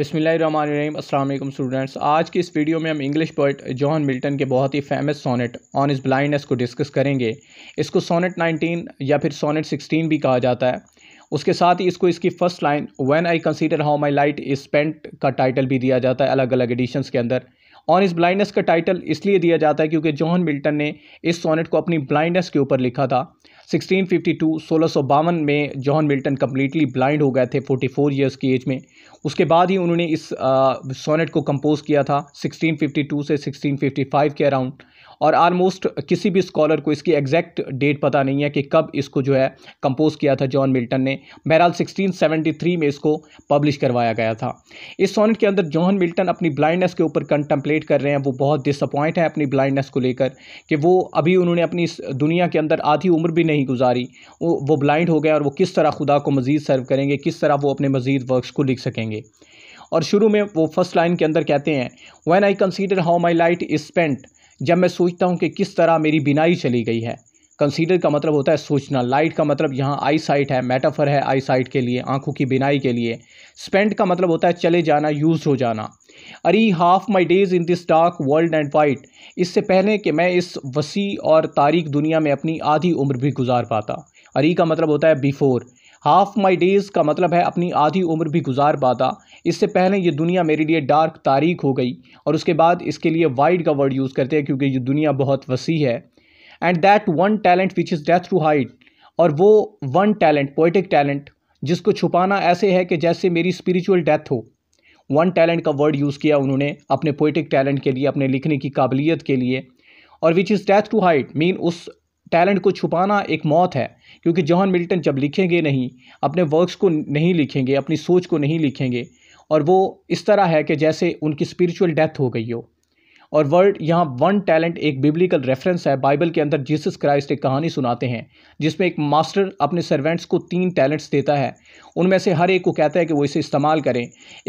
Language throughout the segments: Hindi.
बिसमीम स्टूडेंट्स आज की इस वीडियो में हम इंग्लिश पोइट जॉन मिल्टन के बहुत ही famous sonnet on his blindness को डिस्कस करेंगे इसको सोनेट 19 या फिर सोनेट 16 भी कहा जाता है उसके साथ ही इसको इसकी first line when I consider how my light is spent का टाइटल भी दिया जाता है अलग अलग एडिशंस के अंदर और इस ब्लाइंडनेस का टाइटल इसलिए दिया जाता है क्योंकि जॉन मिल्टन ने इस सोनेट को अपनी ब्लाइंडनेस के ऊपर लिखा था 1652 सोलह में जॉन मिल्टन कम्प्लीटली ब्लाइंड हो गए थे 44 इयर्स की एज में उसके बाद ही उन्होंने इस सोनेट को कंपोज किया था 1652 से 1655 के अराउंड और आलमोस्ट किसी भी स्कॉलर को इसकी एग्जैक्ट डेट पता नहीं है कि कब इसको जो है कंपोज किया था जॉन मिल्टन ने बहरहाल 1673 में इसको पब्लिश करवाया गया था इस सोनेट के अंदर जॉन मिल्टन अपनी ब्लाइंडनेस के ऊपर कंटम्पलेट कर रहे हैं वो बहुत डिसअपॉइंट है अपनी ब्लाइंडनेस को लेकर कि वो अभी उन्होंने अपनी इस दुनिया के अंदर आधी उम्र भी नहीं गुजारी वो ब्लाइंड हो गए और वो किस तरह खुदा को मज़ीद सर्व करेंगे किस तरह वो अपने मज़ीद वर्कस को लिख सकेंगे और शुरू में वो फर्स्ट लाइन के अंदर कहते हैं when I consider how my light is spent जब मैं सोचता हूँ कि किस तरह मेरी बिनाई चली गई है कंसीडर का मतलब होता है सोचना लाइट का मतलब यहाँ आई साइट है मेटाफर है आई साइट के लिए आंखों की बिनाई के लिए स्पेंड का मतलब होता है चले जाना यूज़ हो जाना ere half my days in this dark world and wide इससे पहले कि मैं इस वसी और तारीख दुनिया में अपनी आधी उम्र भी गुजार पाता अरी का मतलब होता है बिफोर हाफ माई डेज़ का मतलब है अपनी आधी उम्र भी गुजार पाता इससे पहले ये दुनिया मेरे लिए डार्क तारीख हो गई और उसके बाद इसके लिए वाइड का वर्ड यूज़ करते हैं क्योंकि ये दुनिया बहुत वसी है and that one talent which is death to hide और वो वन टैलेंट पोइटिक टैलेंट जिसको छुपाना ऐसे है कि जैसे मेरी स्पिरिचुअल डेथ हो वन टैलेंट का वर्ड यूज़ किया उन्होंने अपने पोइटिक टैलेंट के लिए अपने लिखने की काबिलियत के लिए और which is death to hide mean उस टैलेंट को छुपाना एक मौत है क्योंकि जॉन मिल्टन जब लिखेंगे नहीं अपने वर्क्स को नहीं लिखेंगे अपनी सोच को नहीं लिखेंगे और वो इस तरह है कि जैसे उनकी स्पिरिचुअल डेथ हो गई हो और वर्ड यहाँ वन टैलेंट एक बिब्लिकल रेफरेंस है बाइबल के अंदर जीसस क्राइस्ट एक कहानी सुनाते हैं जिसमें एक मास्टर अपने सर्वेंट्स को तीन टैलेंट्स देता है उनमें से हर एक को कहता है कि वो इसे इस्तेमाल करें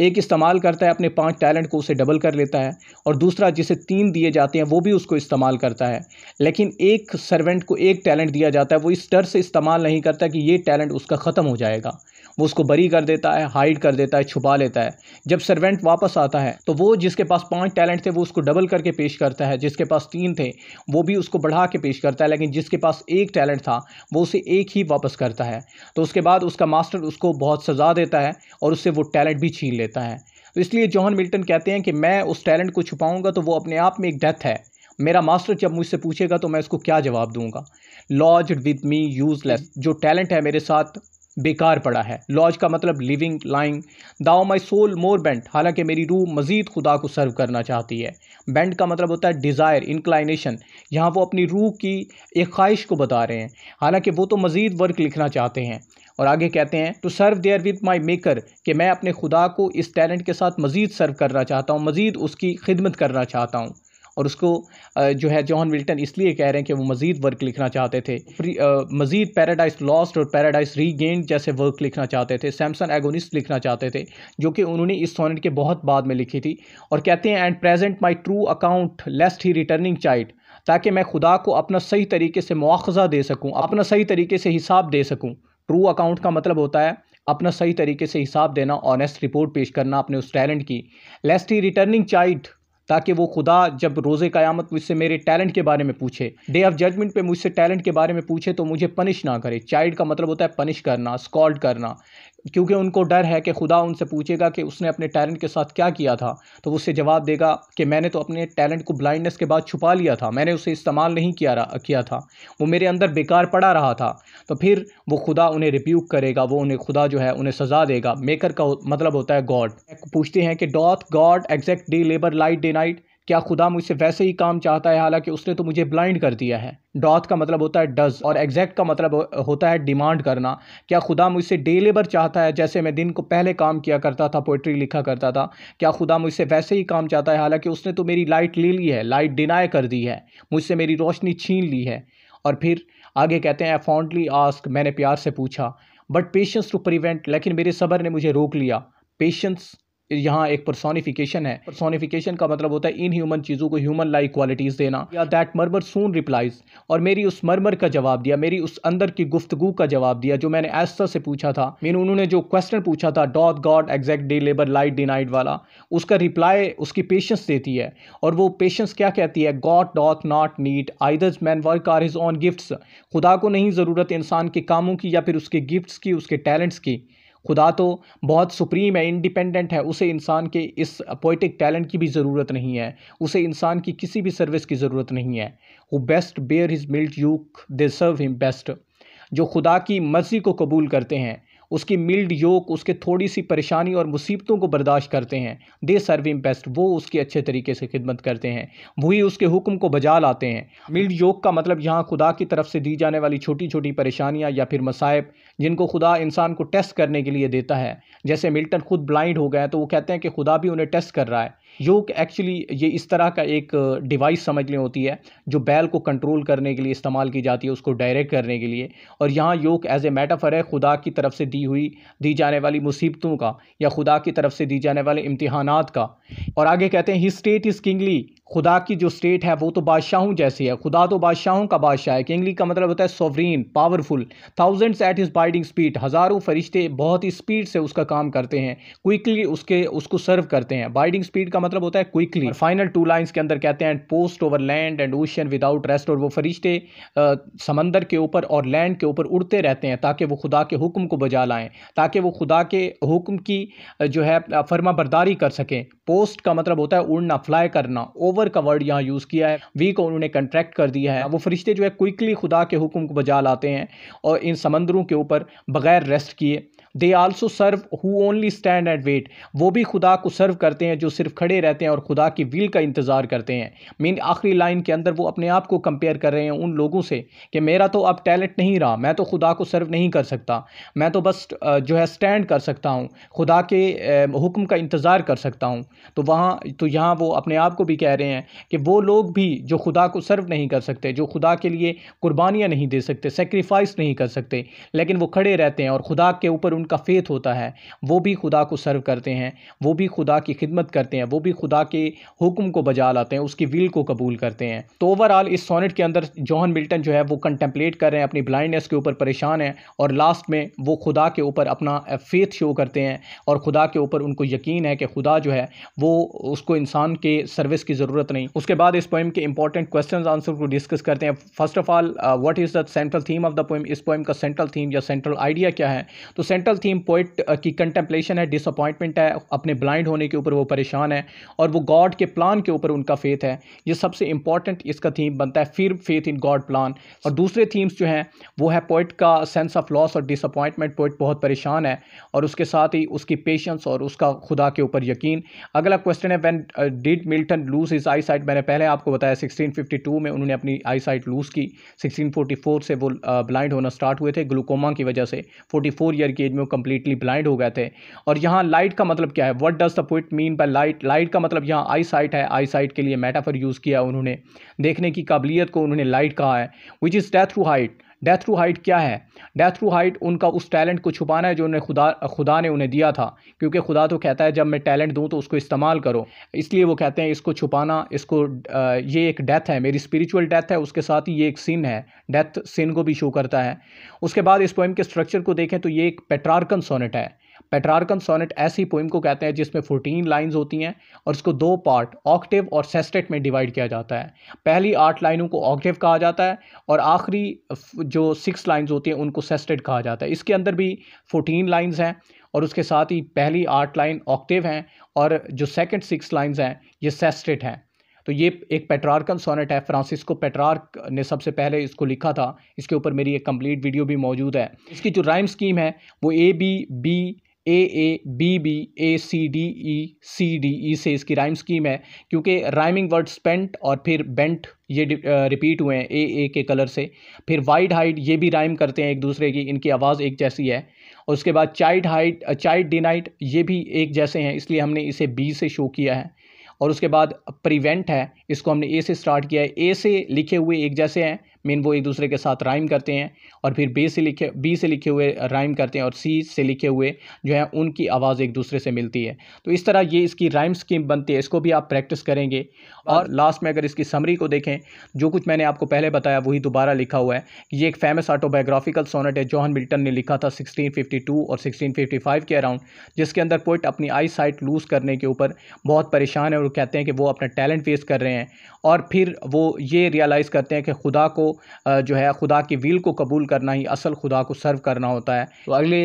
एक इस्तेमाल करता है अपने पाँच टैलेंट को उसे डबल कर लेता है और दूसरा जिसे तीन दिए जाते हैं वो भी उसको इस्तेमाल करता है लेकिन एक सर्वेंट को एक टैलेंट दिया जाता है वो इस डर से इस्तेमाल नहीं करता कि ये टैलेंट उसका ख़त्म हो जाएगा वो उसको बरी कर देता है हाइड कर देता है छुपा लेता है जब सर्वेंट वापस आता है तो वो जिसके पास पाँच टैलेंट थे वो उसको डबल करके पेश करता है जिसके पास तीन थे वो भी उसको बढ़ा के पेश करता है लेकिन जिसके पास एक टैलेंट था वो उसे एक ही वापस करता है तो उसके बाद उसका मास्टर उसको बहुत सज़ा देता है और उससे वो टैलेंट भी छीन लेता है तो इसलिए जॉन मिल्टन कहते हैं कि मैं उस टैलेंट को छुपाऊंगा तो वो अपने आप में एक डेथ है मेरा मास्टर जब मुझसे पूछेगा तो मैं उसको क्या जवाब दूंगा लॉज विद मी यूजलेस जो टैलेंट है मेरे साथ बेकार पड़ा है लॉज का मतलब लिविंग लाइंग दाओ माई सोल मोर बेंट हालांकि मेरी रूह मज़ीद खुदा को सर्व करना चाहती है बेंट का मतलब होता है डिज़ायर इंक्लाइनेशन यहाँ वो अपनी रूह की एक ख्वाहिश को बता रहे हैं हालांकि वो तो मज़ीद वर्क लिखना चाहते हैं और आगे कहते हैं टू तो serve therewith my maker कि मैं अपने खुदा को इस टैलेंट के साथ मज़ीद सर्व करना चाहता हूँ मज़ीद उसकी खिदमत करना चाहता हूँ और उसको जो है जॉन विल्टन इसलिए कह रहे हैं कि वो मज़ीद वर्क लिखना चाहते थे मज़ीद पैराडाइज लॉस्ट और पैराडाइज रीगेंड जैसे वर्क लिखना चाहते थे सैमसन एगोनिस्ट लिखना चाहते थे जो कि उन्होंने इस सोनेट के बहुत बाद में लिखी थी और कहते हैं and present my true account lest he returning chide ताकि मैं खुदा को अपना सही तरीके से मुआवजा दे सकूँ अपना सही तरीके से हिसाब दे सकूँ ट्रू अकाउंट का मतलब होता है अपना सही तरीके से हिसाब देना ऑनेस्ट रिपोर्ट पेश करना अपने उस टैलेंट की लेस्ट ही रिटर्निंग चाइल्ड ताकि वो खुदा जब रोजे क़यामत मुझसे मेरे टैलेंट के बारे में पूछे डे ऑफ जजमेंट पे मुझसे टैलेंट के बारे में पूछे तो मुझे पनिश ना करे चाइल्ड का मतलब होता है पनिश करना स्कॉल्ड करना क्योंकि उनको डर है कि खुदा उनसे पूछेगा कि उसने अपने टैलेंट के साथ क्या किया था तो उससे जवाब देगा कि मैंने तो अपने टैलेंट को ब्लाइंडनेस के बाद छुपा लिया था मैंने उसे इस्तेमाल नहीं किया किया था वो मेरे अंदर बेकार पड़ा रहा था तो फिर वो खुदा उन्हें रिप्यूक करेगा वो उन्हें खुदा जो है उन्हें सज़ा देगा मेकर का मतलब होता है गॉड पूछते हैं कि doth God exact day labour light denied क्या खुदा मुझसे वैसे ही काम चाहता है हालांकि उसने तो मुझे ब्लाइंड कर दिया है डॉथ का मतलब होता है डज और एग्जैक्ट का मतलब होता है डिमांड करना क्या खुदा मुझसे डे लेबर चाहता है जैसे मैं दिन को पहले काम किया करता था पोइट्री लिखा करता था क्या खुदा मुझसे वैसे ही काम चाहता है हालांकि उसने तो मेरी लाइट ले ली है लाइट डिनाई कर दी है मुझसे मेरी रोशनी छीन ली है और फिर आगे कहते हैं फॉन्डली आस्क मैंने प्यार से पूछा बट पेशेंस टू प्रिवेंट लेकिन मेरे सबर ने मुझे रोक लिया पेशेंस यहाँ एक परसोनिफिकेशन है परसोनिफिकेशन का मतलब होता है इन ह्यूमन चीज़ों को ह्यूमन लाइक क्वालिटीज़ देना या दैट मरमर सून रिप्लाइज और मेरी उस मरमर का जवाब दिया मेरी उस अंदर की गुफ्तगु का जवाब दिया जो मैंने ऐसा से पूछा था मैंने उन्होंने जो क्वेश्चन पूछा था doth God exact day labour light denied वाला उसका रिप्लाई उसकी पेशेंस देती है और वो पेशेंस क्या कहती है God doth not need either man's work or his own gifts खुदा को नहीं ज़रूरत इंसान के कामों की या फिर उसके गिफ्ट्स की उसके टैलेंट्स की खुदा तो बहुत सुप्रीम है इंडिपेंडेंट है उसे इंसान के इस पोइटिक टैलेंट की भी ज़रूरत नहीं है उसे इंसान की किसी भी सर्विस की ज़रूरत नहीं है वो best bear his mild yoke they serve him best जो खुदा की मर्ज़ी को कबूल करते हैं उसकी मिल्ड योक उसके थोड़ी सी परेशानी और मुसीबतों को बर्दाश्त करते हैं दे सर्व इम बेस्ट वो उसकी अच्छे तरीके से खिदमत करते हैं वही उसके हुक्म को बजा लाते हैं मिल्ड योक का मतलब यहाँ खुदा की तरफ से दी जाने वाली छोटी छोटी परेशानियाँ या फिर मसायब जिनको खुदा इंसान को टेस्ट करने के लिए देता है जैसे मिल्टन खुद ब्लाइंड हो गए तो वो कहते हैं कि खुदा भी उन्हें टेस्ट कर रहा है योग एक्चुअली ये इस तरह का एक डिवाइस समझ लें होती है जो बैल को कंट्रोल करने के लिए इस्तेमाल की जाती है उसको डायरेक्ट करने के लिए और यहाँ योग एज ए मेटाफर है खुदा की तरफ से दी हुई दी जाने वाली मुसीबतों का या खुदा की तरफ से दी जाने वाले इम्तहान का और आगे कहते हैं ही स्टेट इज़ किंगली खुदा की जो स्टेट है वो तो बादशाहों जैसी है खुदा तो बादशाहों का बादशाह है किंगली का मतलब होता है sovereign powerful thousands at his bidding speed हज़ारों फरिश्ते बहुत ही स्पीड से उसका काम करते हैं क्विकली उसके उसको सर्व करते हैं बाइडिंग स्पीड का मतलब होता है क्विकली फाइनल टू लाइन्स के अंदर कहते हैं post over land and ocean without rest और वो फरिश्ते समंदर के ऊपर और लैंड के ऊपर उड़ते रहते हैं ताकि वो खुदा के हुक्म को बजा लाएँ ताकि वो खुदा के हुक्म की जो है फर्मा बरदारी कर सकें पोस्ट का मतलब होता है उड़ना फ्लाई करना ओवर का वर्ड यहाँ यूज़ किया है वी को उन्होंने कंट्रैक्ट कर दिया है वो फरिश्ते जो है क्विकली खुदा के हुक्म को बजा लाते हैं और इन समंदरों के ऊपर बगैर रेस्ट किए they also serve who only stand and wait वो भी खुदा को सर्व करते हैं जो सिर्फ खड़े रहते हैं और खुदा की विल का इंतज़ार करते हैं मेन आखिरी लाइन के अंदर वो अपने आप को कंपेयर कर रहे हैं उन लोगों से कि मेरा तो अब टैलेंट नहीं रहा मैं तो खुदा को सर्व नहीं कर सकता मैं तो बस जो है स्टैंड कर सकता हूँ खुदा के हुक्म का इंतज़ार कर सकता हूँ तो वहाँ तो यहाँ वो अपने आप को भी कह रहे हैं कि वो लोग भी जो खुदा को सर्व नहीं कर सकते जो खुदा के लिए कुर्बानियाँ नहीं दे सकते सेक्रीफाइस नहीं कर सकते लेकिन वो खड़े रहते हैं और खुदा के ऊपर उनका फेथ होता है वो भी खुदा को सर्व करते हैं वो भी खुदा की खिदमत करते हैं वो भी खुदा के हुक्म को बजा लाते हैं उसकी विल को कबूल करते हैं तो ओवरऑल इस सोनेट के अंदर जॉहन मिल्टन जो है वो कंटेम्पलेट कर रहे हैं अपनी ब्लाइंडनेस के ऊपर परेशान हैं और लास्ट में वो खुदा के ऊपर अपना फेथ शो करते हैं और खुदा के ऊपर उनको यकीन है कि खुदा जो है वो उसको इंसान के सर्विस की ज़रूरत नहीं उसके बाद इस पोइम के इंपॉर्टेंट क्वेश्चन आंसर को डिस्कस करते हैं first of all what is the central theme of the poem इस पोइम का सेंट्रल थीम या सेंट्रल आइडिया क्या है तो सेंट्रल पोलिटिकल थीम पोइट की कंटेम्पलेशन है डिसअपॉइंटमेंट है अपने ब्लाइंड होने के ऊपर वो परेशान है और वो गॉड के प्लान के ऊपर उनका फेथ है ये सबसे इंपॉर्टेंट इसका थीम बनता है फिर फेथ इन गॉड प्लान और दूसरे थीम्स जो हैं वो है पोइट का सेंस ऑफ लॉस और डिसअपॉइंटमेंट पोइट बहुत परेशान है और उसके साथ ही उसकी पेशेंस और उसका खुदा के ऊपर यकीन अगला क्वेश्चन है when did Milton lose his eye sight मैंने पहले आपको बताया टू में उन्होंने अपनी आई साइट लूज की फोर से वो ब्लाइंड uh, होना स्टार्ट हुए थे ग्लूकोमा की वजह से फोर ईयर की एज में में वो कम्प्लीटली ब्लाइंड हो गए थे और यहाँ लाइट का मतलब क्या है what does the poet mean by light light का मतलब यहाँ आई साइट है आई साइट के लिए मेटाफर यूज़ किया उन्होंने देखने की काबिलियत को उन्होंने लाइट कहा है which is death to height death रू हाइट क्या है डेथ रू हाइट उनका उस टैलेंट को छुपाना है जो उन्हें खुदा खुदा ने उन्हें दिया था क्योंकि खुदा तो कहता है जब मैं टैलेंट दूँ तो उसको इस्तेमाल करो इसलिए वो कहते हैं इसको छुपाना इसको ये एक डेथ है मेरी स्पिरिचुअल डेथ है उसके साथ ही ये एक सिन है डेथ सिन को भी शो करता है उसके बाद इस पोइम के स्ट्रक्चर को देखें तो ये एक पेट्रार्कन सोनेट है पेट्रारकम सोनेट ऐसी पोइम को कहते हैं जिसमें फोर्टीन लाइन्स होती हैं और इसको दो पार्ट ऑक्टिव और सेस्टेट में डिवाइड किया जाता है पहली आठ लाइनों को ऑक्टिव कहा जाता है और आखिरी जो सिक्स लाइन्स होती हैं उनको सेस्टेट कहा जाता है इसके अंदर भी फोर्टीन लाइन्स हैं और उसके साथ ही पहली आठ लाइन ऑक्टिव हैं और जो सेकेंड सिक्स लाइन्स हैं ये सेस्टेट हैं तो ये एक पेट्रार्कन सोनेट है फ्रांसिस्को पेट्रार्क ने सबसे पहले इसको लिखा था इसके ऊपर मेरी एक कंप्लीट वीडियो भी मौजूद है इसकी जो राइम स्कीम है वो A B B A A B B A C D E C D E से इसकी राइम स्कीम है क्योंकि राइमिंग वर्ड स्पेंट और फिर बेंट ये रिपीट हुए हैं ए ए के कलर से फिर वाइड हाइट ये भी राइम करते हैं एक दूसरे की इनकी आवाज़ एक जैसी है और उसके बाद चाइल्ड हाइट चाइल्ड डिनाइट ये भी एक जैसे हैं इसलिए हमने इसे बी से शो किया है और उसके बाद प्रिवेंट है इसको हमने ए से स्टार्ट किया है ए से लिखे हुए एक जैसे हैं मेन वो एक दूसरे के साथ राइम करते हैं और फिर बी से लिखे बी से लिखे हुए राइम करते हैं और सी से लिखे हुए जो है उनकी आवाज़ एक दूसरे से मिलती है तो इस तरह ये इसकी राइम स्कीम बनती है इसको भी आप प्रैक्टिस करेंगे और लास्ट में अगर इसकी समरी को देखें जो कुछ मैंने आपको पहले बताया वही दोबारा लिखा हुआ है ये एक फेमस ऑटोबायोग्राफिकल सोनेट है जॉन मिल्टन ने लिखा था सिक्सटीन और सिक्सटीन के अराउंड जिसके अंदर पोइट अपनी आई साइट लूज़ करने के ऊपर बहुत परेशान है और कहते हैं कि वो अपना टैलेंट वेस्ट कर रहे हैं और फिर वो ये रियलाइज़ करते हैं कि खुदा को जो है खुदा की वील को कबूल करना ही असल खुदा को सर्व करना होता है तो अगले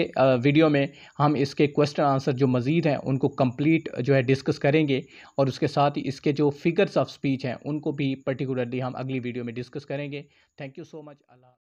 वीडियो में हम इसके क्वेश्चन आंसर जो मज़ीद हैं उनको कम्प्लीट जो है डिस्कस करेंगे और उसके साथ ही इसके जो फिगर्स ऑफ स्पीच हैं उनको भी पर्टिकुलरली हम अगली वीडियो में डिस्कस करेंगे thank you so much Allah